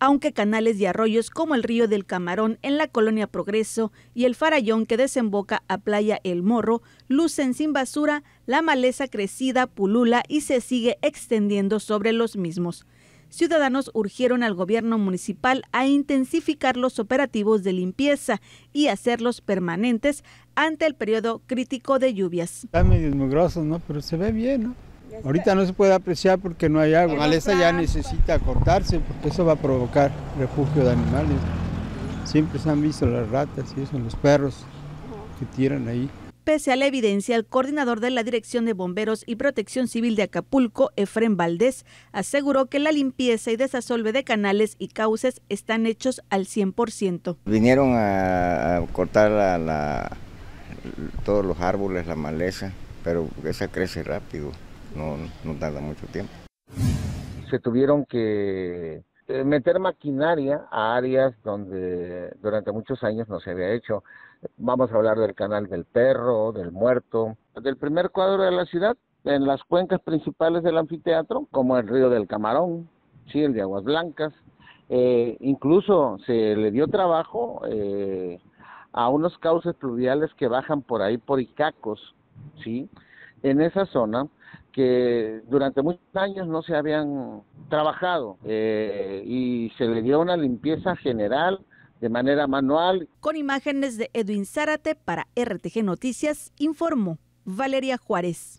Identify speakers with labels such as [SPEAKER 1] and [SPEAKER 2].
[SPEAKER 1] aunque canales y arroyos como el río del Camarón en la colonia Progreso y el Farallón que desemboca a Playa El Morro lucen sin basura, la maleza crecida pulula y se sigue extendiendo sobre los mismos. Ciudadanos urgieron al gobierno municipal a intensificar los operativos de limpieza y hacerlos permanentes ante el periodo crítico de lluvias. Está
[SPEAKER 2] medio ¿no? Pero se ve bien, ¿no? Ahorita no se puede apreciar porque no hay agua. La maleza ya necesita cortarse porque eso va a provocar refugio de animales. Siempre se han visto las ratas y eso, los perros que tiran ahí.
[SPEAKER 1] Pese a la evidencia, el coordinador de la Dirección de Bomberos y Protección Civil de Acapulco, Efren Valdés, aseguró que la limpieza y desasolve de canales y cauces están hechos al 100%.
[SPEAKER 3] Vinieron a cortar todos los árboles, la maleza, pero esa crece rápido no, tarda mucho tiempo.
[SPEAKER 4] Se tuvieron que eh, meter maquinaria a áreas donde durante muchos años no se había hecho. Vamos a hablar del canal del perro, del muerto, del primer cuadro de la ciudad, en las cuencas principales del anfiteatro, como el río del Camarón, sí, el de Aguas Blancas. Eh, incluso se le dio trabajo eh, a unos cauces pluviales que bajan por ahí por Icacos, sí. En esa zona que durante muchos años no se habían trabajado eh, y se le dio una limpieza general de manera manual.
[SPEAKER 1] Con imágenes de Edwin Zárate para RTG Noticias, informó Valeria Juárez.